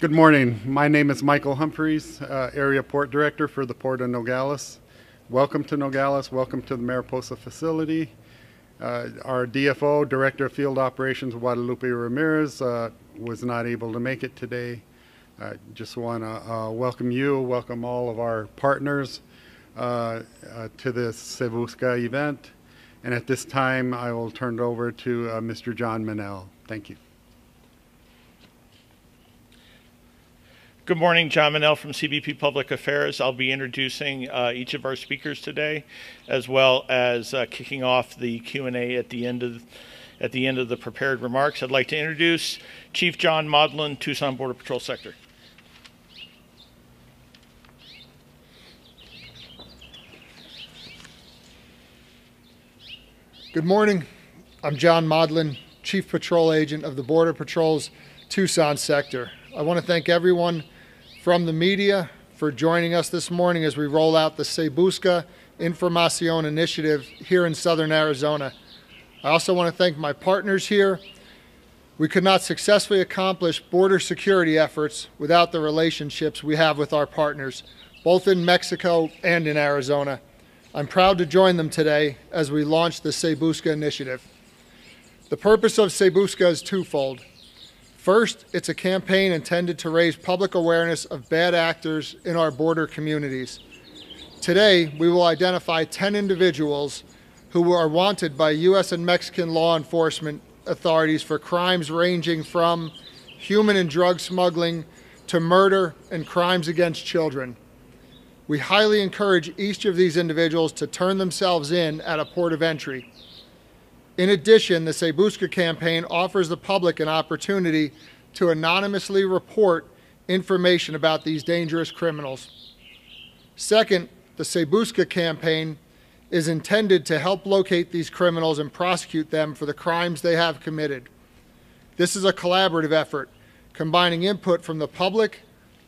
Good morning. My name is Michael Humphreys, uh, Area Port Director for the Port of Nogales. Welcome to Nogales. Welcome to the Mariposa facility. Uh, our DFO, Director of Field Operations, Guadalupe Ramirez, uh, was not able to make it today. I just want to uh, welcome you, welcome all of our partners uh, uh, to this Sebusca event. And at this time, I will turn it over to Mr. John Minnell. Thank you. Good morning, John Manel from CBP Public Affairs. I'll be introducing uh, each of our speakers today, as well as uh, kicking off the Q&A at the end of at the end of the prepared remarks. I'd like to introduce Chief John Modlin, Tucson Border Patrol Sector. Good morning. I'm John Modlin, Chief Patrol Agent of the Border Patrol's Tucson Sector. I want to thank everyone from the media for joining us this morning as we roll out the Cebusca Informacion Initiative here in Southern Arizona. I also want to thank my partners here. We could not successfully accomplish border security efforts without the relationships we have with our partners, both in Mexico and in Arizona. I'm proud to join them today as we launch the Cebusca Initiative. The purpose of Cebusca is twofold. First, it's a campaign intended to raise public awareness of bad actors in our border communities. Today, we will identify 10 individuals who are wanted by U.S. and Mexican law enforcement authorities for crimes ranging from human and drug smuggling to murder and crimes against children. We highly encourage each of these individuals to turn themselves in at a port of entry. In addition, the Sebuska campaign offers the public an opportunity to anonymously report information about these dangerous criminals. Second, the Sebuska campaign is intended to help locate these criminals and prosecute them for the crimes they have committed. This is a collaborative effort, combining input from the public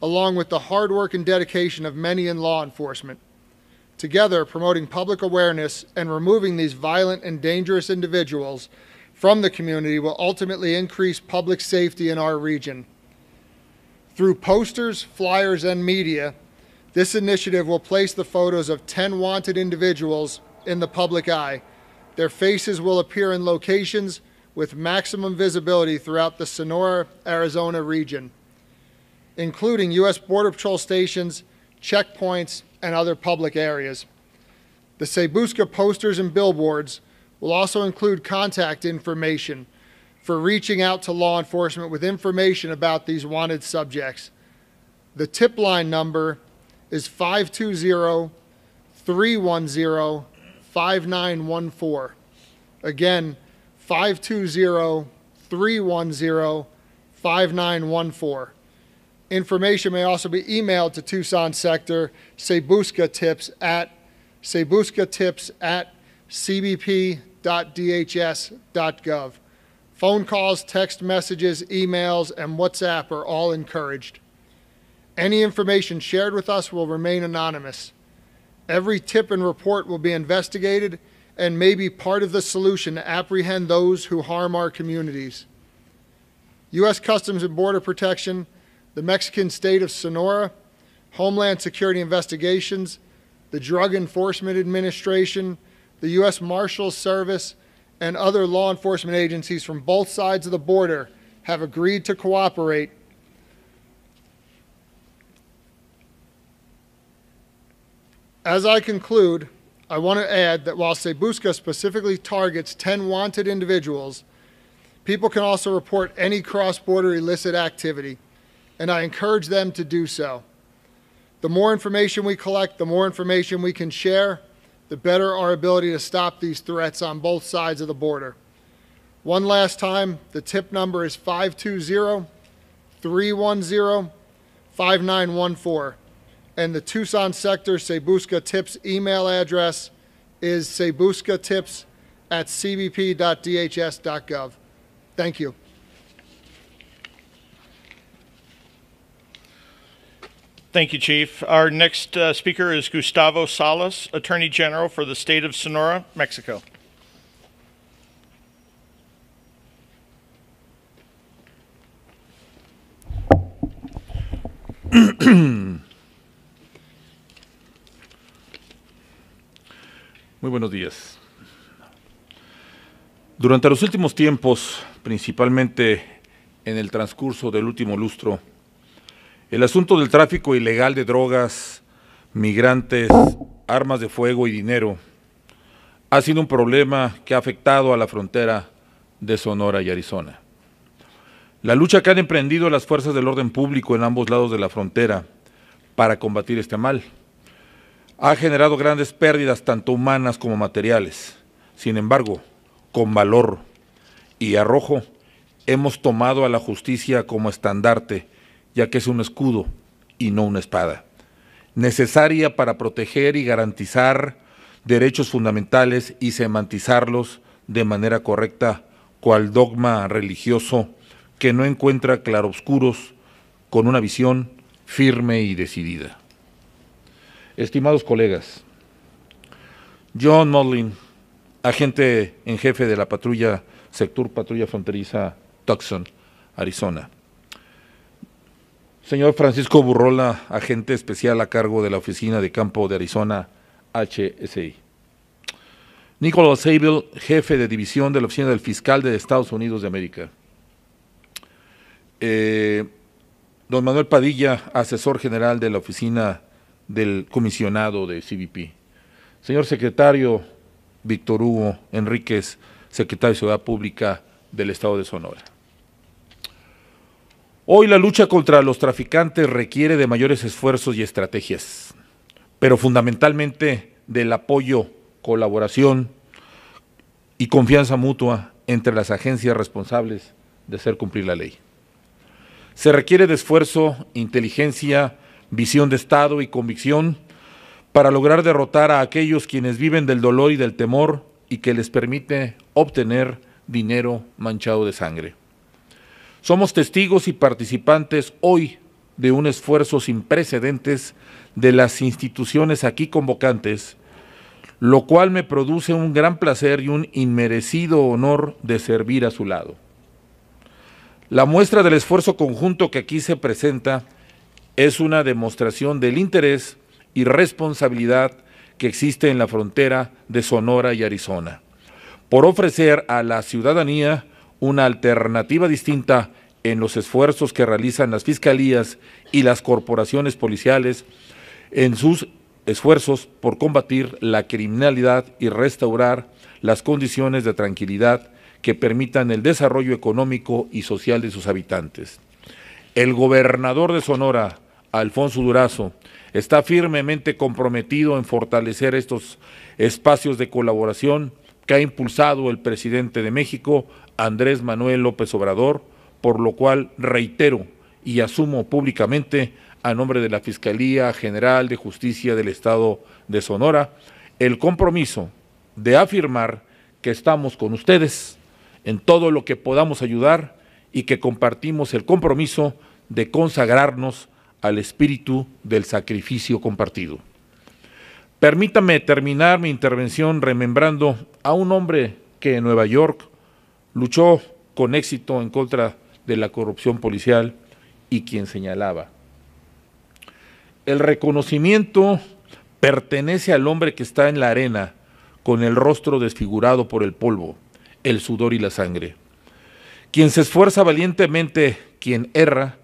along with the hard work and dedication of many in law enforcement together promoting public awareness and removing these violent and dangerous individuals from the community will ultimately increase public safety in our region. Through posters, flyers, and media, this initiative will place the photos of 10 wanted individuals in the public eye. Their faces will appear in locations with maximum visibility throughout the Sonora, Arizona region, including U.S. Border Patrol stations, checkpoints, and other public areas. The Sebuska posters and billboards will also include contact information for reaching out to law enforcement with information about these wanted subjects. The tip line number is 520-310-5914. Again, 520-310-5914. Information may also be emailed to Tucson Sector Sabuska Tips at sabuskatips at cbp.dhs.gov. Phone calls, text messages, emails, and WhatsApp are all encouraged. Any information shared with us will remain anonymous. Every tip and report will be investigated and may be part of the solution to apprehend those who harm our communities. U.S. Customs and Border Protection the Mexican state of Sonora, Homeland Security Investigations, the Drug Enforcement Administration, the U.S. Marshals Service, and other law enforcement agencies from both sides of the border have agreed to cooperate As I conclude, I want to add that while Sebusca specifically targets 10 wanted individuals, people can also report any cross-border illicit activity and I encourage them to do so. The more information we collect, the more information we can share, the better our ability to stop these threats on both sides of the border. One last time, the tip number is 520 310 5914. And the Tucson Sector Sebuska Tips email address is sebuskatips at cbp.dhs.gov. Thank you. Thank you, Chief. Our next uh, speaker is Gustavo Salas, Attorney General for the state of Sonora, Mexico. Muy buenos días. Durante los últimos tiempos, principalmente en el transcurso del último lustro, el asunto del tráfico ilegal de drogas, migrantes, armas de fuego y dinero ha sido un problema que ha afectado a la frontera de Sonora y Arizona. La lucha que han emprendido las fuerzas del orden público en ambos lados de la frontera para combatir este mal ha generado grandes pérdidas tanto humanas como materiales. Sin embargo, con valor y arrojo hemos tomado a la justicia como estandarte ya que es un escudo y no una espada, necesaria para proteger y garantizar derechos fundamentales y semantizarlos de manera correcta, cual dogma religioso que no encuentra claroscuros con una visión firme y decidida. Estimados colegas, John Modlin, agente en jefe de la patrulla, sector patrulla fronteriza Tucson, Arizona, Señor Francisco Burrola, agente especial a cargo de la Oficina de Campo de Arizona HSI. Nicolás Abel, jefe de división de la Oficina del Fiscal de Estados Unidos de América. Eh, don Manuel Padilla, asesor general de la Oficina del Comisionado de CBP. Señor secretario Víctor Hugo Enríquez, secretario de Ciudad Pública del Estado de Sonora. Hoy la lucha contra los traficantes requiere de mayores esfuerzos y estrategias, pero fundamentalmente del apoyo, colaboración y confianza mutua entre las agencias responsables de hacer cumplir la ley. Se requiere de esfuerzo, inteligencia, visión de Estado y convicción para lograr derrotar a aquellos quienes viven del dolor y del temor y que les permite obtener dinero manchado de sangre. Somos testigos y participantes hoy de un esfuerzo sin precedentes de las instituciones aquí convocantes, lo cual me produce un gran placer y un inmerecido honor de servir a su lado. La muestra del esfuerzo conjunto que aquí se presenta es una demostración del interés y responsabilidad que existe en la frontera de Sonora y Arizona, por ofrecer a la ciudadanía una alternativa distinta en los esfuerzos que realizan las fiscalías y las corporaciones policiales en sus esfuerzos por combatir la criminalidad y restaurar las condiciones de tranquilidad que permitan el desarrollo económico y social de sus habitantes. El gobernador de Sonora, Alfonso Durazo, está firmemente comprometido en fortalecer estos espacios de colaboración que ha impulsado el presidente de México Andrés Manuel López Obrador, por lo cual reitero y asumo públicamente a nombre de la Fiscalía General de Justicia del Estado de Sonora el compromiso de afirmar que estamos con ustedes en todo lo que podamos ayudar y que compartimos el compromiso de consagrarnos al espíritu del sacrificio compartido. Permítame terminar mi intervención remembrando a un hombre que en Nueva York luchó con éxito en contra de la corrupción policial y quien señalaba. El reconocimiento pertenece al hombre que está en la arena, con el rostro desfigurado por el polvo, el sudor y la sangre. Quien se esfuerza valientemente, quien erra,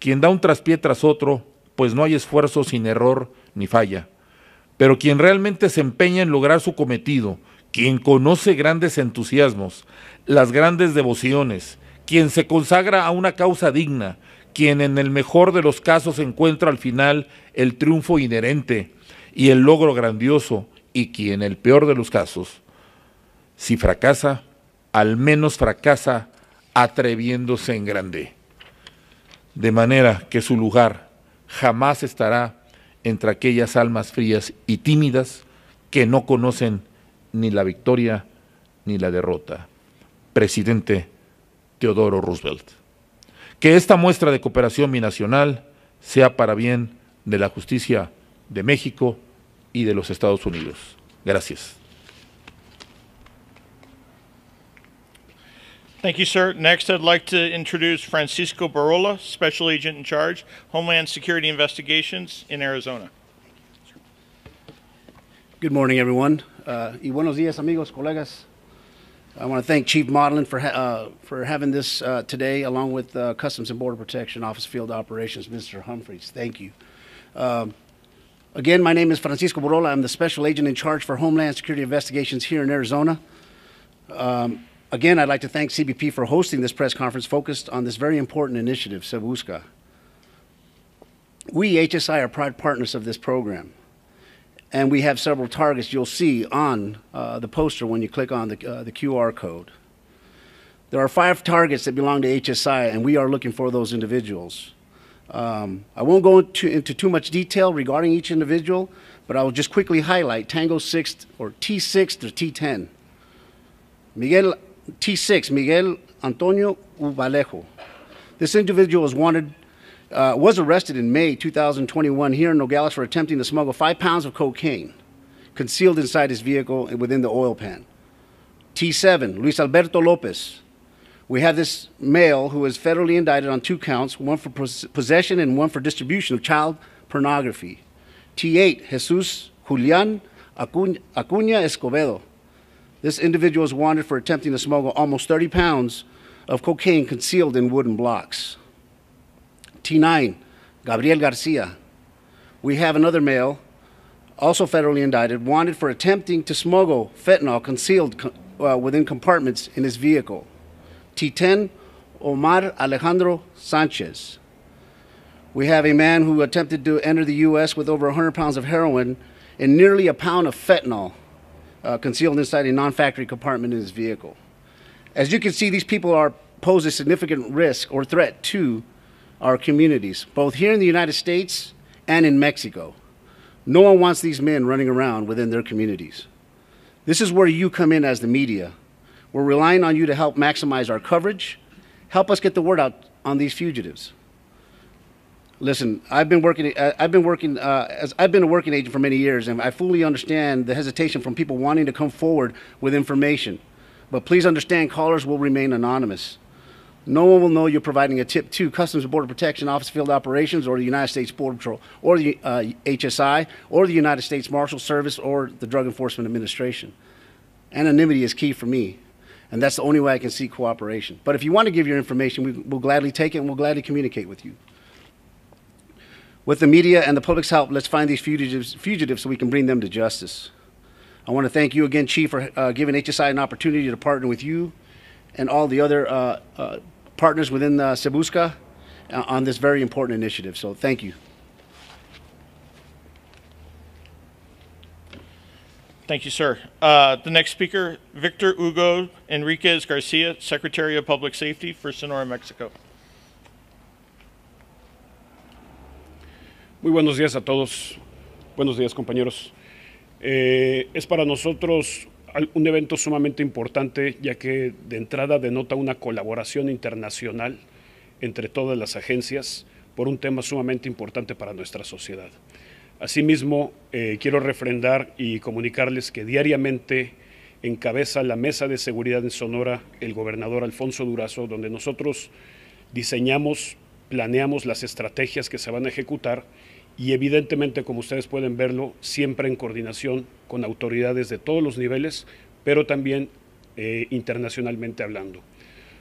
quien da un traspié tras otro, pues no hay esfuerzo sin error ni falla. Pero quien realmente se empeña en lograr su cometido, quien conoce grandes entusiasmos, las grandes devociones, quien se consagra a una causa digna, quien en el mejor de los casos encuentra al final el triunfo inherente y el logro grandioso, y quien en el peor de los casos, si fracasa, al menos fracasa atreviéndose en grande. De manera que su lugar jamás estará entre aquellas almas frías y tímidas que no conocen ni la victoria ni la derrota. Presidente Teodoro Roosevelt. Que esta muestra de cooperación binacional sea para bien de la justicia de México y de los Estados Unidos. Gracias. Thank you, sir. Next, I'd like to introduce Francisco Barola, Special Agent in Charge, Homeland Security Investigations in Arizona. Good morning, everyone. Uh, y buenos días, amigos, colegas. I want to thank Chief Modlin for, ha uh, for having this uh, today, along with uh, Customs and Border Protection Office Field Operations, Mr. Humphreys. Thank you. Um, again, my name is Francisco Borola. I'm the Special Agent in charge for Homeland Security Investigations here in Arizona. Um, again, I'd like to thank CBP for hosting this press conference focused on this very important initiative, Sebusca. We, HSI, are proud partners of this program. And we have several targets you'll see on uh, the poster when you click on the, uh, the QR code. There are five targets that belong to HSI, and we are looking for those individuals. Um, I won't go into, into, too much detail regarding each individual, but I will just quickly highlight Tango 6 or T6 to T10. Miguel T6, Miguel Antonio Ubalejo. This individual is wanted uh, was arrested in May 2021 here in Nogales for attempting to smuggle five pounds of cocaine concealed inside his vehicle and within the oil pan. T7, Luis Alberto Lopez. We have this male who is federally indicted on two counts one for possession and one for distribution of child pornography. T8, Jesus Julian Acuña Escobedo. This individual is wanted for attempting to smuggle almost 30 pounds of cocaine concealed in wooden blocks. T9, Gabriel Garcia. We have another male, also federally indicted, wanted for attempting to smuggle fentanyl concealed uh, within compartments in his vehicle. T10, Omar Alejandro Sanchez. We have a man who attempted to enter the U.S. with over 100 pounds of heroin and nearly a pound of fentanyl uh, concealed inside a non factory compartment in his vehicle. As you can see, these people are pose a significant risk or threat to our communities, both here in the United States and in Mexico. No one wants these men running around within their communities. This is where you come in as the media. We're relying on you to help maximize our coverage, help us get the word out on these fugitives. Listen, I've been working. Uh, I've been working uh, as I've been a working agent for many years, and I fully understand the hesitation from people wanting to come forward with information. But please understand, callers will remain anonymous no one will know you're providing a tip to Customs and Border Protection, Office of Field Operations, or the United States Border Patrol, or the uh, HSI, or the United States Marshal Service, or the Drug Enforcement Administration. Anonymity is key for me, and that's the only way I can see cooperation. But if you want to give your information, we will gladly take it and we'll gladly communicate with you. With the media and the public's help, let's find these fugitives, fugitives so we can bring them to justice. I want to thank you again, Chief, for uh, giving HSI an opportunity to partner with you and all the other uh, uh partners within uh, uh, on this very important initiative. So thank you. Thank you, sir. Uh, the next speaker, Victor Hugo Enriquez Garcia, Secretary of Public Safety for Sonora, Mexico. Muy buenos días a todos. Buenos días, compañeros. Eh, es para nosotros un evento sumamente importante, ya que de entrada denota una colaboración internacional entre todas las agencias por un tema sumamente importante para nuestra sociedad. Asimismo, eh, quiero refrendar y comunicarles que diariamente encabeza la Mesa de Seguridad en Sonora el gobernador Alfonso Durazo, donde nosotros diseñamos, planeamos las estrategias que se van a ejecutar y evidentemente, como ustedes pueden verlo, siempre en coordinación con autoridades de todos los niveles, pero también eh, internacionalmente hablando.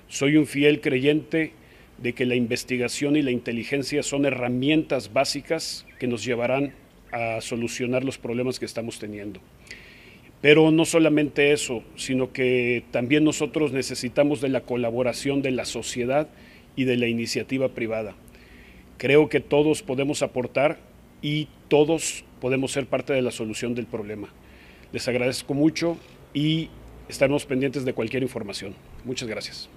Soy un fiel creyente de que la investigación y la inteligencia son herramientas básicas que nos llevarán a solucionar los problemas que estamos teniendo. Pero no solamente eso, sino que también nosotros necesitamos de la colaboración de la sociedad y de la iniciativa privada. Creo que todos podemos aportar y todos podemos ser parte de la solución del problema. Les agradezco mucho y estaremos pendientes de cualquier información. Muchas gracias.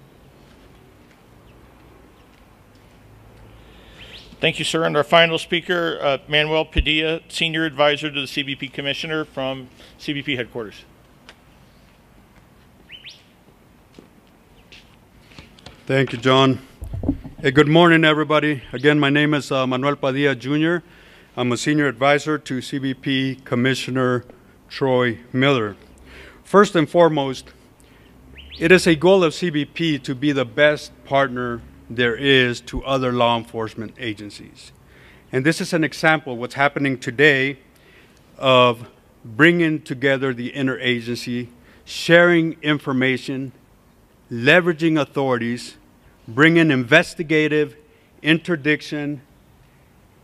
Thank you, sir. And our final speaker, uh, Manuel Padilla, Senior Advisor to the CBP Commissioner from CBP Headquarters. Thank you, John. Hey, good morning, everybody. Again, my name is uh, Manuel Padilla Jr. I'm a senior advisor to CBP Commissioner Troy Miller. First and foremost, it is a goal of CBP to be the best partner there is to other law enforcement agencies. And this is an example what's happening today of bringing together the interagency, sharing information, leveraging authorities, bringing investigative, interdiction,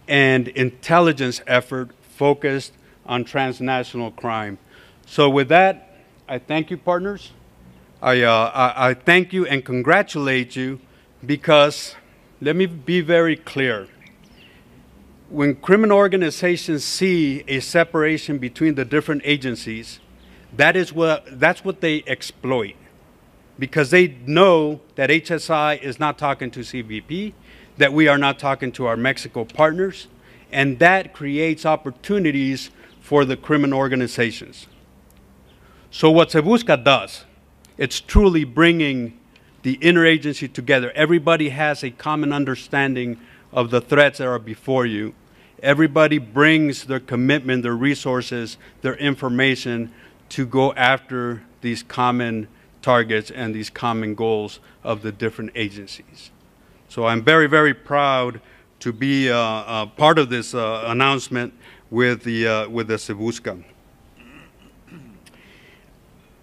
and intelligence effort focused on transnational crime. So with that, I thank you, partners. I, uh, I, I thank you and congratulate you because let me be very clear. When criminal organizations see a separation between the different agencies, that is what, that's what they exploit because they know that HSI is not talking to CBP, that we are not talking to our Mexico partners, and that creates opportunities for the criminal organizations. So what Sebusca does, it's truly bringing the interagency together. Everybody has a common understanding of the threats that are before you. Everybody brings their commitment, their resources, their information to go after these common targets and these common goals of the different agencies. So I'm very, very proud to be uh, uh, part of this uh, announcement with the, uh, with the Cebusca.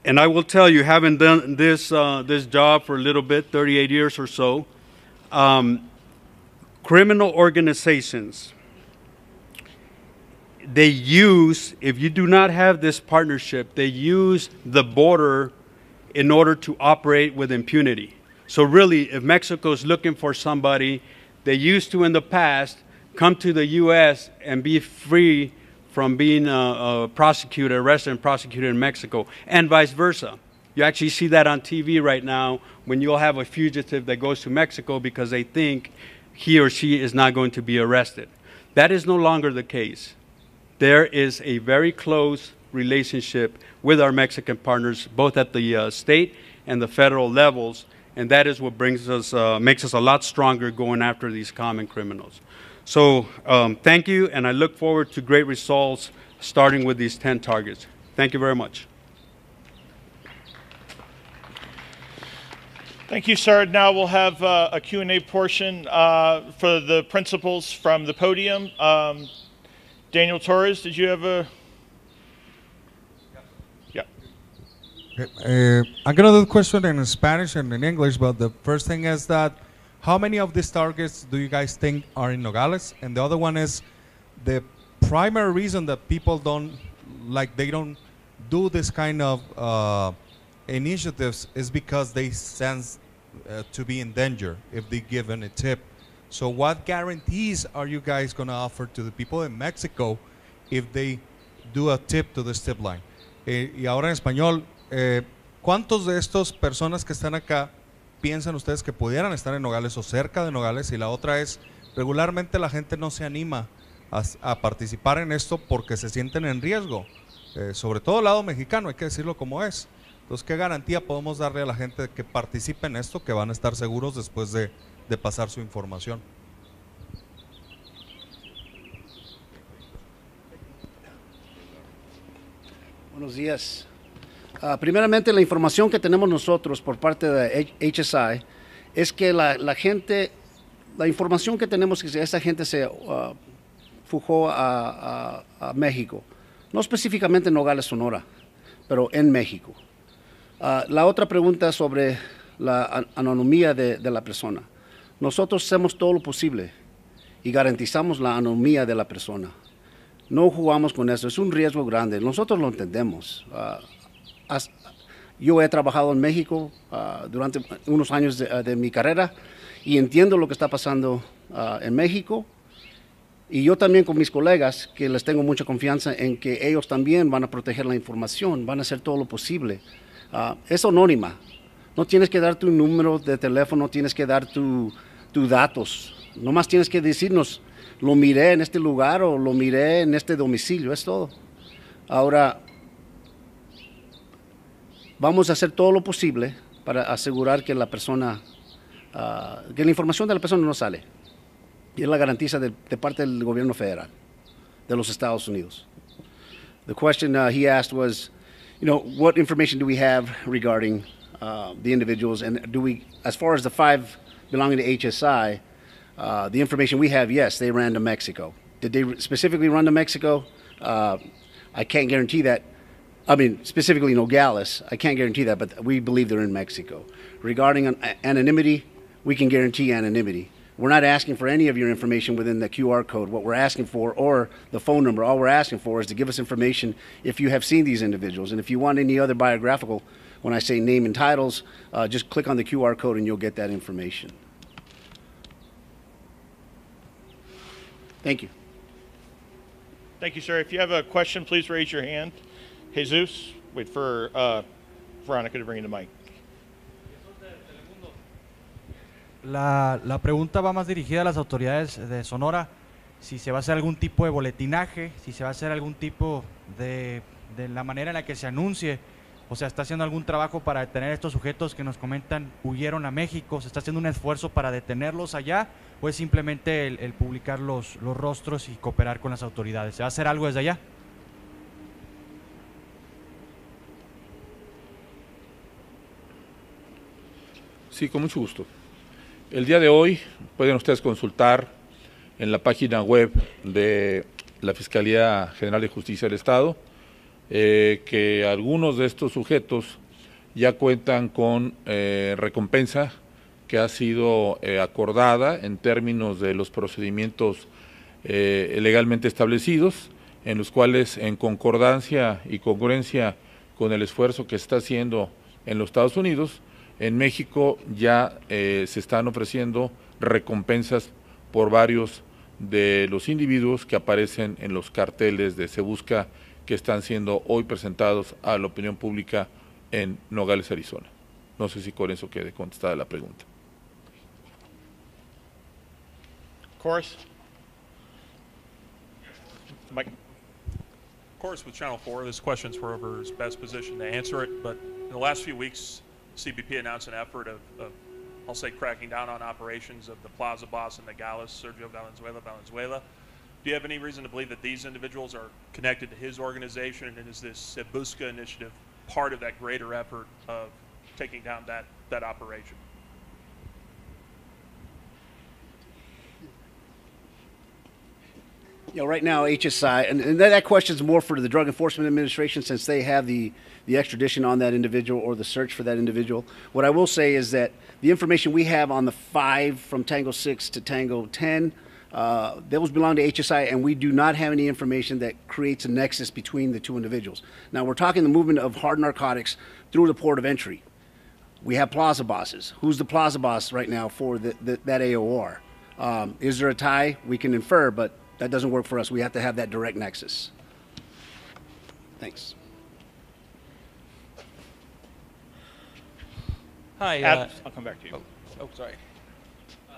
And I will tell you, having done this, uh, this job for a little bit, 38 years or so, um, criminal organizations, they use, if you do not have this partnership, they use the border in order to operate with impunity. So, really, if Mexico is looking for somebody, they used to in the past come to the U.S. and be free from being uh, uh, prosecuted, arrested, and prosecuted in Mexico, and vice versa. You actually see that on TV right now when you'll have a fugitive that goes to Mexico because they think he or she is not going to be arrested. That is no longer the case. There is a very close relationship with our Mexican partners, both at the uh, state and the federal levels, and that is what brings us, uh, makes us a lot stronger going after these common criminals. So um, thank you, and I look forward to great results starting with these 10 targets. Thank you very much. Thank you, sir. Now we'll have uh, a Q&A portion uh, for the principals from the podium. Um, Daniel Torres, did you have a Uh, I'm gonna do the question in Spanish and in English, but the first thing is that how many of these targets do you guys think are in Nogales? And the other one is the primary reason that people don't like they don't do this kind of uh, initiatives is because they sense uh, to be in danger if they give a tip. So, what guarantees are you guys gonna offer to the people in Mexico if they do a tip to the tip line? Eh, y ahora en español, Eh, ¿Cuántos de estas personas que están acá piensan ustedes que pudieran estar en Nogales o cerca de Nogales? Y la otra es, regularmente la gente no se anima a, participar en esto porque se sienten en riesgo, eh, sobre todo el lado mexicano, hay que decirlo como es. Entonces, ¿qué garantía podemos darle a la gente que participe en esto, que van a estar seguros después de pasar su información? Buenos días. Ah, primeramente, la información que tenemos nosotros por parte de HSI es que la, gente, la información que tenemos es que esa gente se ah, fujó a, México, no específicamente en Nogales, Sonora, pero en México. Ah, la otra pregunta sobre la anonimía de, la persona. Nosotros hacemos todo lo posible y garantizamos la anonimía de la persona. No jugamos con eso, es un riesgo grande, nosotros lo entendemos yo he trabajado en México ah, durante unos años ah, de, mi carrera y entiendo lo que está pasando ah, en México. Y yo también con mis colegas, que les tengo mucha confianza en que ellos también van a proteger la información, van a hacer todo lo posible. es anónima. No tienes que dar tu número de teléfono, tienes que dar tus tu datos. Nomás tienes que decirnos, lo miré en este lugar o lo miré en este domicilio, es todo. Ahora, Vamos a hacer todo lo posible para asegurar que la persona, uh, que la información de la persona no sale. Y es la garantiza de, de, parte del gobierno federal de los Estados Unidos. The question uh, he asked was, you know, what information do we have regarding uh, the individuals, and do we, as far as the five belonging to HSI, uh, the information we have, yes, they ran to Mexico. Did they specifically run to Mexico? Uh, I can't guarantee that I mean, specifically Nogales, I can't guarantee that, but we believe they're in Mexico. Regarding an, anonymity, we can guarantee anonymity. We're not asking for any of your information within the QR code. What we're asking for, or the phone number, all we're asking for is to give us information if you have seen these individuals. And if you want any other biographical, when I say name and titles, uh, just click on the QR code and you'll get that information. Thank you. Thank you, sir. If you have a question, please raise your hand. Jesús, wait for uh, Veronica to bring the mic. La, la, pregunta va más dirigida a las autoridades de Sonora, si se va a hacer algún tipo de boletinaje, si se va a hacer algún tipo de, de la manera en la que se anuncie, o sea, está haciendo algún trabajo para detener a estos sujetos que nos comentan huyeron a México, se está haciendo un esfuerzo para detenerlos allá, o es simplemente el, publicar los, los rostros y cooperar con las autoridades, ¿se va a hacer algo desde allá? Sí, con mucho gusto. El día de hoy pueden ustedes consultar en la página web de la Fiscalía General de Justicia del Estado eh, que algunos de estos sujetos ya cuentan con eh, recompensa que ha sido eh, acordada en términos de los procedimientos legalmente establecidos, en los cuales en concordancia y congruencia con el esfuerzo que está haciendo en los Estados Unidos, en México ya eh, se están ofreciendo recompensas por varios de los individuos que aparecen en los carteles de Se Busca que están siendo hoy presentados a la opinión pública en Nogales, Arizona. No sé si con eso quede contestada la pregunta. Mike. Channel 4, this question's best position to answer it, but the last few weeks, CBP announced an effort of, of, I'll say, cracking down on operations of the Plaza Boss and Nogales, Sergio Valenzuela, Valenzuela. Do you have any reason to believe that these individuals are connected to his organization, and is this Cebusca initiative part of that greater effort of taking down that, that operation? you know, right now HSI, and, and that question is more for the Drug Enforcement Administration since they have the, the extradition on that individual or the search for that individual. What I will say is that the information we have on the five from Tango 6 to Tango 10, uh, those belong to HSI, and we do not have any information that creates a nexus between the two individuals. Now, we're talking the movement of hard narcotics through the port of entry. We have plaza bosses. Who's the plaza boss right now for the, the, that AOR? Um, is there a tie? We can infer, but that doesn't work for us. We have to have that direct nexus. Thanks. Hi. uh, I'll come back to you. Oh, oh sorry. Uh,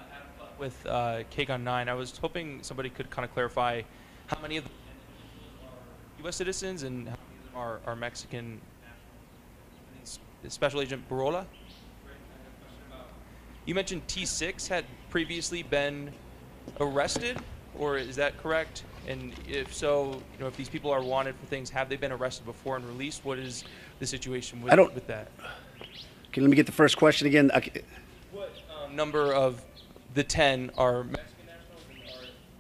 with uh, KCON 9, I was hoping somebody could kind of clarify how many of them are U.S. citizens and how many of them are, are Mexican Special Agent Barola? You mentioned T6 had previously been arrested or is that correct? And if so, you know, if these people are wanted for things, have they been arrested before and released? What is the situation with, I don't, with that? Okay, let me get the first question again. What um, number of the 10 are Mexican nationals and are,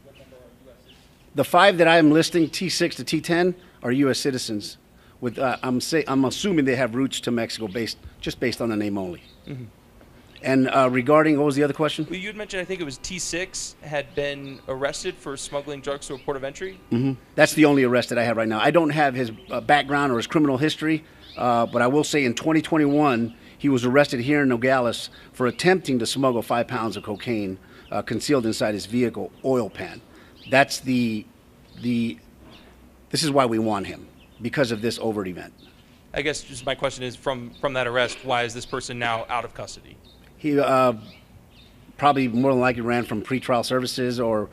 what number are U.S. citizens? The five that I am listing, T6 to T10, are U.S. citizens. With, uh, I'm, say, I'm assuming they have roots to Mexico based just based on the name only. Mm-hmm. And uh, regarding what was the other question? Well, you had mentioned I think it was T6 had been arrested for smuggling drugs to a port of entry. Mm-hmm. That's the only arrest that I have right now. I don't have his uh, background or his criminal history, uh, but I will say in 2021 he was arrested here in Nogales for attempting to smuggle five pounds of cocaine uh, concealed inside his vehicle oil pan. That's the the. This is why we want him because of this overt event. I guess just my question is from from that arrest, why is this person now out of custody? He uh, probably more than likely ran from pretrial services or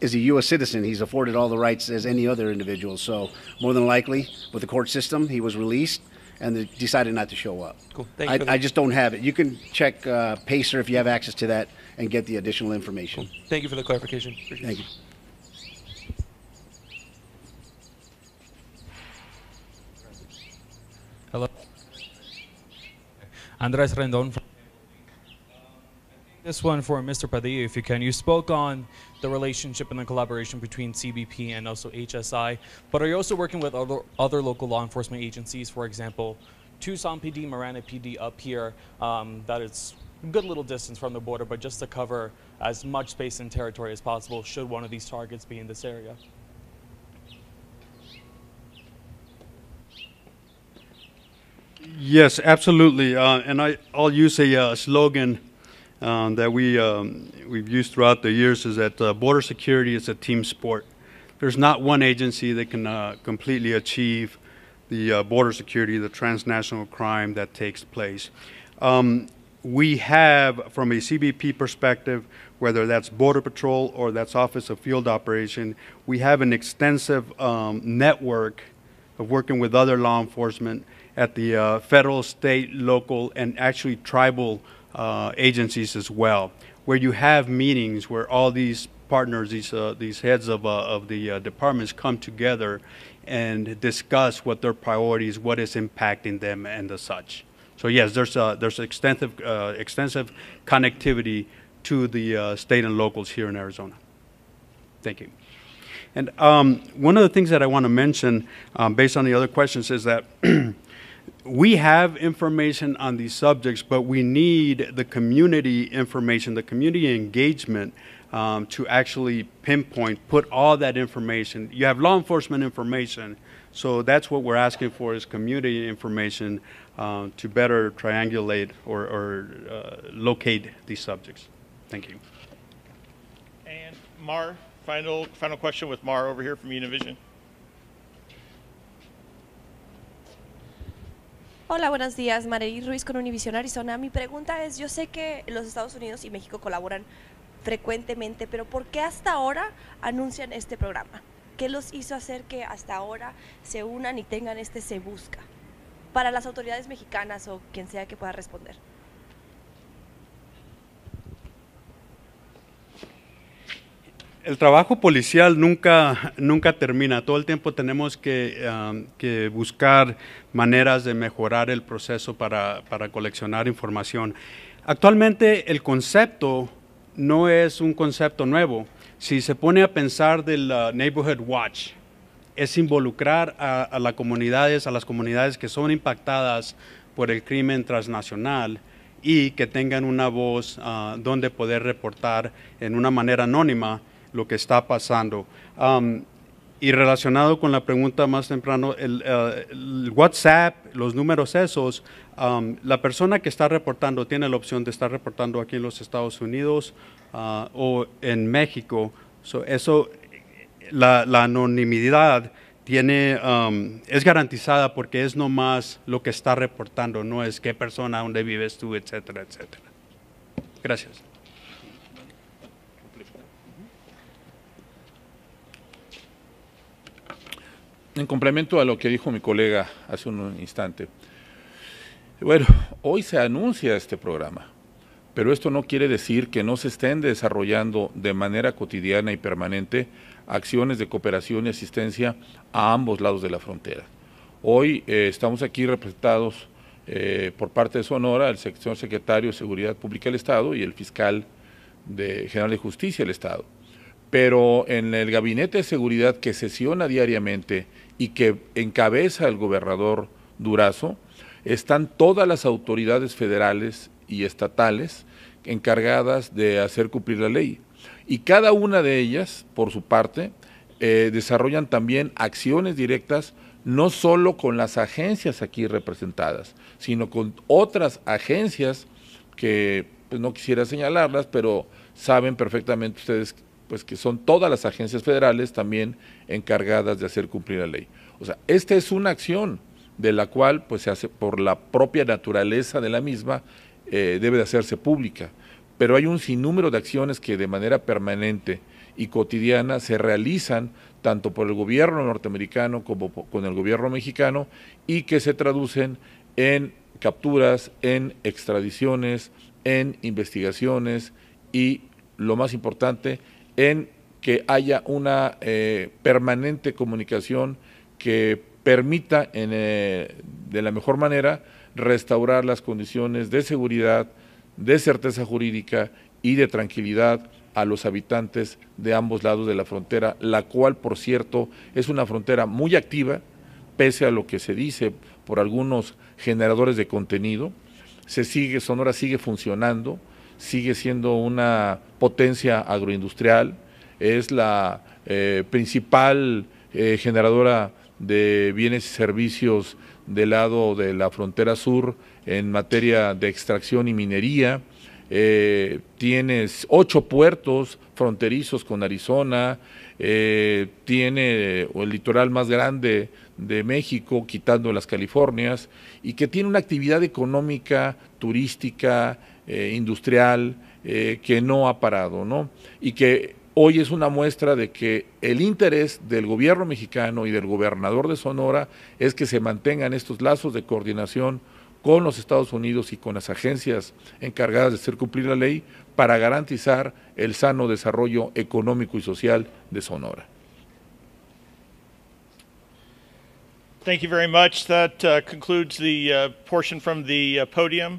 is a U.S. citizen. He's afforded all the rights as any other individual. So more than likely, with the court system, he was released and decided not to show up. Cool. I, I, just don't have it. You can check uh, Pacer if you have access to that and get the additional information. Cool. Thank you for the clarification. Appreciate Thank you. Hello. Andres Rendon. This one for Mr. Padilla, if you can. You spoke on the relationship and the collaboration between CBP and also HSI, but are you also working with other, other local law enforcement agencies, for example, Tucson PD, Marana PD up here, um, that it's good little distance from the border, but just to cover as much space and territory as possible should one of these targets be in this area? Yes, absolutely. Uh, and I, I'll use a uh, slogan um, that we, um, we've used throughout the years is that uh, border security is a team sport. There's not one agency that can uh, completely achieve the uh, border security, the transnational crime that takes place. Um, we have, from a CBP perspective, whether that's Border Patrol or that's Office of Field Operation, we have an extensive um, network of working with other law enforcement at the uh, federal, state, local, and actually tribal uh, agencies as well, where you have meetings where all these partners, these uh, these heads of uh, of the uh, departments come together and discuss what their priorities, what is impacting them, and the such. So yes, there's there's extensive extensive connectivity to the state and locals here in Arizona. Thank you. And um, one of the things that I want to mention, um, based on the other questions, is that we have information on these subjects, but we need the community information, the community engagement um, to actually pinpoint, put all that information. You have law enforcement information, so that's what we're asking for is community information um, to better triangulate or, or uh, locate these subjects. Thank you. And Mar, final, final question with Mar over here from Univision. Hola, buenos días. Marely Ruiz con Univision Arizona. Mi pregunta es, yo sé que los Estados Unidos y México colaboran frecuentemente, pero ¿por qué hasta ahora anuncian este programa? ¿Qué los hizo hacer que hasta ahora se unan y tengan este Se Busca? Para las autoridades mexicanas o quien sea que pueda responder. el trabajo policial nunca, termina. Todo el tiempo tenemos que, buscar maneras de mejorar el proceso para, coleccionar información. Actualmente el concepto no es un concepto nuevo. Si se pone a pensar del Neighborhood Watch, es involucrar a, las comunidades, a las comunidades que son impactadas por el crimen transnacional y que tengan una voz ah, donde poder reportar en una manera anónima lo que está pasando. Um, y relacionado con la pregunta más temprano, el, eh, WhatsApp, los números esos, um, la persona que está reportando tiene la opción de estar reportando aquí en los Estados Unidos uh, o en México. eso, la, anonimidad tiene, um, es garantizada porque es nomás lo que está reportando, no es qué persona, dónde vives tú, etcétera, etcétera. Gracias. en complemento a lo que dijo mi colega hace un instante, bueno, hoy se anuncia este programa, pero esto no quiere decir que no se estén desarrollando de manera cotidiana y permanente acciones de cooperación y asistencia a ambos lados de la frontera. Hoy eh, estamos aquí representados eh, por parte de Sonora, el señor secretario de Seguridad Pública del Estado y el fiscal de, general de Justicia del Estado. Pero en el gabinete de seguridad que sesiona diariamente y que encabeza el gobernador Durazo, están todas las autoridades federales y estatales encargadas de hacer cumplir la ley. Y cada una de ellas, por su parte, eh, desarrollan también acciones directas no solo con las agencias aquí representadas, sino con otras agencias que pues, no quisiera señalarlas, pero saben perfectamente ustedes pues que son todas las agencias federales también encargadas de hacer cumplir la ley. O sea, esta es una acción de la cual pues se hace por la propia naturaleza de la misma eh, debe de hacerse pública. Pero hay un sinnúmero de acciones que de manera permanente y cotidiana se realizan tanto por el gobierno norteamericano como con el gobierno mexicano y que se traducen en capturas, en extradiciones, en investigaciones y, lo más importante, en que haya una eh, permanente comunicación que permita eh, de la mejor manera restaurar las condiciones de seguridad, de certeza jurídica y de tranquilidad a los habitantes de ambos lados de la frontera, la cual, por cierto, es una frontera muy activa, pese a lo que se dice por algunos generadores de contenido. Se sigue, Sonora sigue funcionando, sigue siendo una potencia agroindustrial, es la eh, principal eh, generadora de bienes y servicios del lado de la frontera sur en materia de extracción y minería. Eh, tiene ocho puertos fronterizos con Arizona, tiene el litoral más grande de México, quitando las Californias, y que tiene una actividad económica, turística, eh, industrial eh, que no ha parado, ¿no? Y que hoy es una muestra de que el interés del gobierno mexicano y del gobernador de Sonora es que se mantengan estos lazos de coordinación con los Estados Unidos y con las agencias encargadas de hacer cumplir la ley para garantizar el sano desarrollo económico y social de Sonora. Thank you very much. That uh, concludes the uh, portion from the uh, podium.